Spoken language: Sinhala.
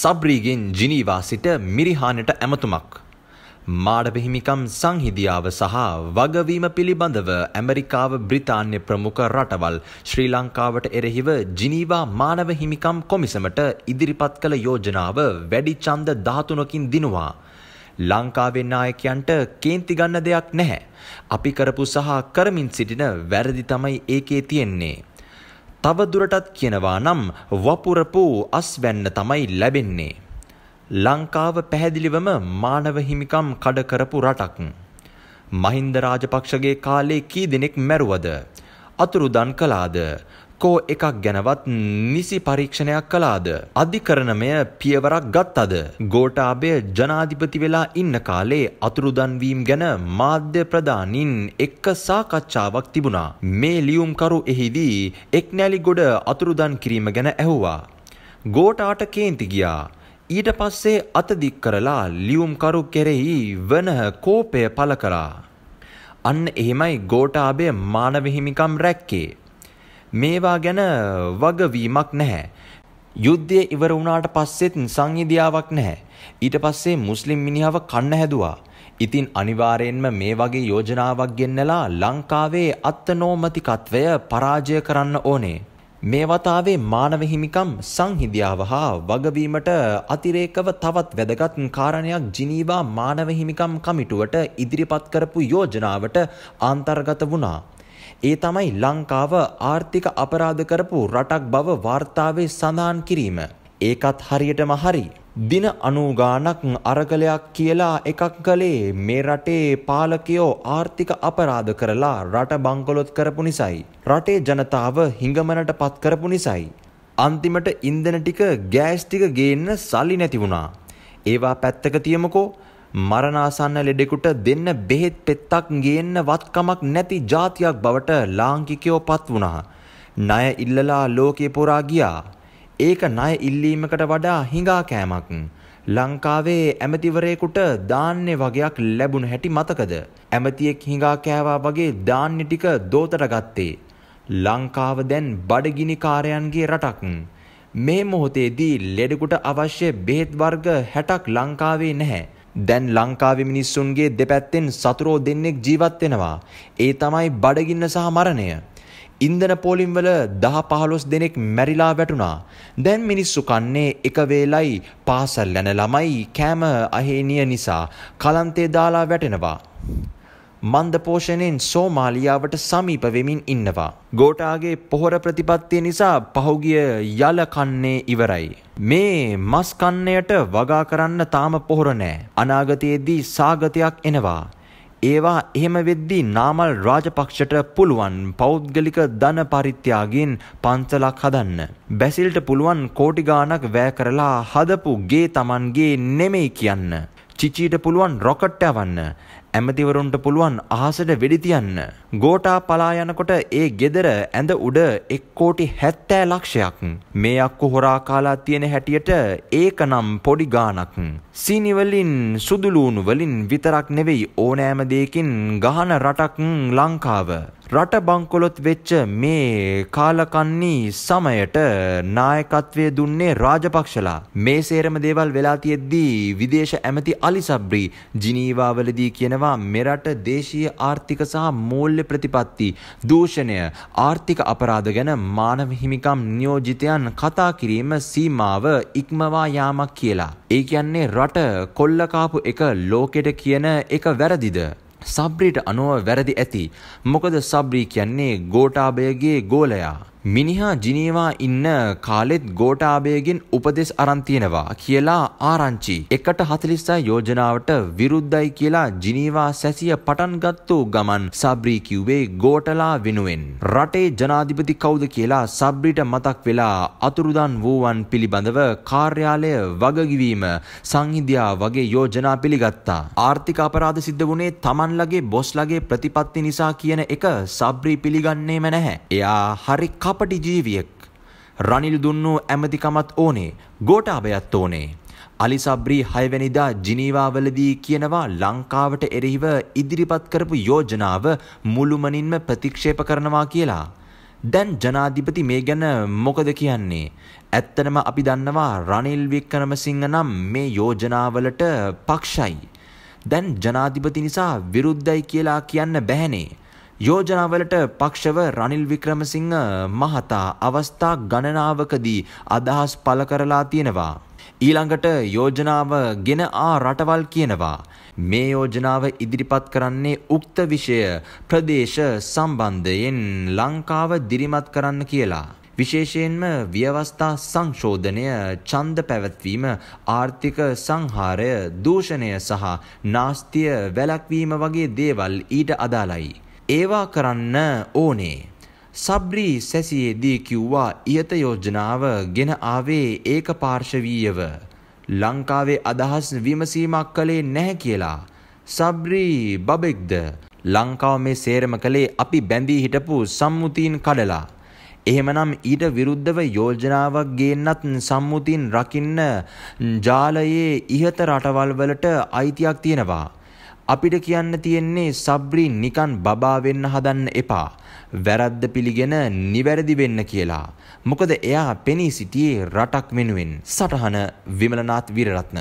සබ්‍රීගෙන් ජිනීවා සිට මිරිහානට ඇමතුමක්. මාඩව හිමිකම් සංහිදියාව සහ වගවීම පිළිබඳව ඇමරිකාව බ්‍රිතාන්‍ය ප්‍රමුඛ රටවල් ශ්‍රී ලංකාවට එරෙහිව ජිනීවා මානව හිමිකම් කොමිසමට ඉදිරිපත් කළ යෝජනාව වැඩි ඡන්ද 13කින් දිනුවා. ලංකාවේ නායකයන්ට කේන්ති ගන්න දෙයක් නැහැ. අපි කරපු සහ කරමින් සිටින වැරදි තමයි ඒකේ තියෙන්නේ. තවදුරටත් කියනවා නම් වපුරපු අස්වැන්න තමයි ලැබෙන්නේ. ලංකාව පැහැදිලිවම මානව හිමිකම් කඩ කරපු රටක්. මහින්ද රාජපක්ෂගේ කාලේ කී දෙනෙක් මැරුවද? අතුරුදන් කළාද? කෝ එකක් ගැනවත් නිසි පරීක්ෂණයක් කළාද. අධිකරණමය පියවරක් ගත්තද. ගෝටාබය ජනාධිපති වෙලා ඉන්න කාලේ අතුරුදන්වීම් ගැන මාධ්‍ය ප්‍රධානින් එක්ක සාකච්ඡාවක් තිබුණා. මේ ලියුම්කරු එහිදී එක්නැලි ගොඩ අතුරුදන් කිරීම ගැන ඇහුවා. ගෝටාට කේන්ති ගියා. ඊට පස්සේ අතදික් කරලා ලියුම්කරු කෙරෙහි වන කෝපය පල කරා. අන්න එහෙමයි ගෝටාබය මානවහිමිකම් රැක්කේ. මේවා ගැන වගවීමක් නැහැ. යුද්ධය ඉවර වුණාට පස්සෙත් සංහිදියාවක් නැහැ. ඊට පස්සේ මුස්ලිම් මිනිහව කන්න හැදුවා. ඉතින් අනිවාර්යෙන්ම මේ වගේ යෝජනාවක් ගෙන්නලා ලංකාවේ අත්නෝමතිකත්වය පරාජය කරන්න ඕනේ. මේ වතාවේ මානව හිමිකම් සංහිදියාව හා වගවීමට අතිරේකව තවත් වැදගත් කාරණයක් ජිනීවා මානව හිමිකම් කමිටුවට ඉදිරිපත් කරපු යෝජනාවට අන්තර්ගත වුණා. ඒ තමයි ලංකාව ආර්ථික අපරාධ කරපු රටක් බව වාර්තාවේ සඳහන් කිරීම. ඒකත් හරියටම හරි. දින අනුගානක් අරගලයක් කියලා එකක් කළේ මේ රටේ පාලකයෝ ආර්ථික අපරාධ කරලා රට බංකොලොත් කරපු නිසයි. රටේ ජනතාව හිඟමනට පත් කරපු නිසයි. අන්තිමට ඉන්දන ටික ගෑස් ටික ගේන්න සල්ලි නැති වුණා. ඒවා පැත්තක තියමුකෝ මරණාසන්න ලෙඩෙකුට දෙන්න බෙහෙත් පෙත්තක් ගේන්න වත්කමක් නැති ජාතියක් බවට ලාංකිකයෝ පත් වුණා. ණය ඉල්ලලා ලෝකේ පුරා ගියා. ඒක ණය ඉල්ලීමකට වඩා හිඟා කෑමක්. ලංකාවේ ඇමතිවරයෙකුට දාන්නේ වගයක් ලැබුණ හැටි මතකද. ඇමතියෙක් හිඟා කෑවා වගේ දාන්න ටික දෝතට ගත්තේ. ලංකාව දැන් බඩගිනිකාරයන්ගේ රටක්. මේ මොහොතේදී ලෙඩකුට අවශ්‍ය බෙහෙත් වර්ග හැටක් ලංකාවේ නැහැ. දැන් ලංකාවේ මිනිස්සුන්ගේ දෙපැත්තෙන් සතුරෝ දෙන්නෙක් ජීවත් වෙනවා. ඒ තමයි බඩගින්න සහ මරණය. ඉන්දන පෝලිම් වල 10 15 දෙනෙක් මැරිලා වැටුණා. දැන් මිනිස්සු කන්නේ එක වේලයි පාසල් යන ළමයි කෑම අහේනිය නිසා කලන්තේ දාලා වැටෙනවා. මන්දපෝෂණයෙන් සෝමාලියාවට සමීප වෙමින් ඉන්නවා. ගෝටාගේ පොහොර ප්‍රතිපත්තිය නිසා පහුගිය යල කන්නේ ඉවරයි. මේ මස් කන්නයට වගා කරන්න තාම පොහොර නෑ. අනාගතයේදී සාගතයක් එනවා. ඒවා එහෙම වෙද්දී නාමල් රාජපක්ෂට පුළුවන් පෞද්ගලික ධන පරිත්‍යාගයෙන් පන්සලක් හදන්න. බැසිල්ට පුළුවන් කෝටි ගාණක් වැය කරලා හදපු ගේ Tamanගේ නෙමෙයි කියන්න. චිචීට පුළුවන් රොකට් යවන්න ඇමතිවරුන්ට පුළුවන් අහසට වෙඩි තියන්න. ගෝටා පලා යනකොට ඒ ගෙදර ඇඳ උඩ 1 කෝටි 70 ලක්ෂයක්. මේ අක්කු හොරා කාලා තියෙන හැටියට ඒකනම් පොඩි ගාණක්. සීනි වලින් සුදුලූණු වලින් විතරක් නෙවෙයි ඕනෑම දෙයකින් ගහන රටක් ලංකාව. රට බංකොලොත් වෙච්ච මේ කාලකන්නී සමයට නායකත්වය දුන්නේ රාජපක්ෂලා. මේ සේරම දේවල් වෙලා තියෙද්දී විදේශ ඇමති අලි සබ්‍රී ජිනීවාවලදී කියනවා මෙරට දේශීය ආර්ථික සහ මූල්‍ය ප්‍රතිපත්ති දූෂණය ආර්ථික අපරාධ ගැන මානව හිමිකම් නියෝජිතයන් කතා කිරීම සීමාව ඉක්මවා යාමක් කියලා. ඒ කියන්නේ රට කොල්ලකාපු එක ලෝකෙට කියන එක වැරදිද. සබ්‍රීට අනුව වැරදි ඇති. මොකද සබ්‍රී කියන්නේ ගෝටාබයගේ ගෝලයා. මිනිහා ජිනීවා ඉන්න කාලෙත් ගෝටාබේගෙන් උපදෙස් අරන් තියෙනවා කියලා ආරංචි 146 යෝජනාවට විරුද්ධයි කියලා ජිනීවා සැසිය පටන් ගත්තු ගමන් සබ්‍රී කිව්වේ ගෝටලා වෙනුවෙන් රටේ ජනාධිපති කවුද කියලා සබ්‍රීට මතක් වෙලා අතුරුදන් වූවන් පිළිබඳව කාර්යාලය වගකිවීම සංහිඳියා වගේ යෝජනා පිළිගත්තා ආර්ථික අපරාධ සිද්ධ වුණේ තමන්ලගේ බොස්ලගේ ප්‍රතිපත්ති නිසා කියන එක සබ්‍රී පිළිගන්නේම නැහැ එයා හරි කප කපටි ජීවියෙක් රනිල් දුන්නු ඇමතිකමත් ඕනේ ගෝටාභයත් ඕනේ අලිසබ්‍රී හයවැනිදා ජිනීවාවලදී කියනවා ලංකාවට එරෙහිව ඉදිරිපත් කරපු යෝජනාව මුළුමනින්ම ප්‍රතික්ෂේප කරනවා කියලා. දැන් ජනාධිපති මේ ගැන මොකද කියන්නේ. ඇත්තනම අපි දන්නවා රනිල් වික්කනමසිංහ නම් මේ යෝජනාවලට පක්ෂයි. දැන් ජනාධිපති නිසා විරුද්ධයි කියලා කියන්න බැහැනේ. යෝජනාවලට පක්ෂව රනිල් වික්‍රමසිංහ මහතා අවස්ථා ගණනාවකදී අදහස් පළ කරලා තියෙනවා. ඊළඟට යෝජනාව ගෙන ආ රටවල් කියනවා. මේ යෝජනාව ඉදිරිපත් කරන්නේ උක්ත විෂය ප්‍රදේශ සම්බන්ධයෙන් ලංකාව දිරිමත් කරන්න කියලා. විශේෂයෙන්ම ව්‍යවස්ථා සංශෝධනය ඡන්ද පැවැත්වීම ආර්ථික සංහාරය දූෂණය සහ නාස්තිය වැළැක්වීම වගේ දේවල් ඊට අදාළයි. ඒවා කරන්න ඕනේ. සබ්‍රී සැසියේදී කිව්වා ඉහත යෝජනාව ගෙන ආවේ ඒක පාර්ශවීයව. ලංකාවේ අදහස් විමසීමක් කළේ නැහැ කියලා. සබ්‍රී බබෙක්ද ලංකාව මේ සේරම කළේ අපි බැඳී හිටපු සම්මුතීන් කඩලා. එහෙමනම් ඊට විරුද්ධව යෝජනාවක් ගේන්නත් සම්මුතින් රකින්න ජාලයේ ඉහත රටවල් වලට අයිතියක් තියෙනවා. අපිට කියන්න තියෙන්නේ සබ්‍රි නිකන් බබා වෙන්න හදන්න එපා. වැරද්ද පිළිගෙන නිවැරදි වෙන්න කියලා. මොකද එයා පෙනී සිටියේ රටක් වෙනුවෙන්. සටහන විමලනාත් විරරත්න.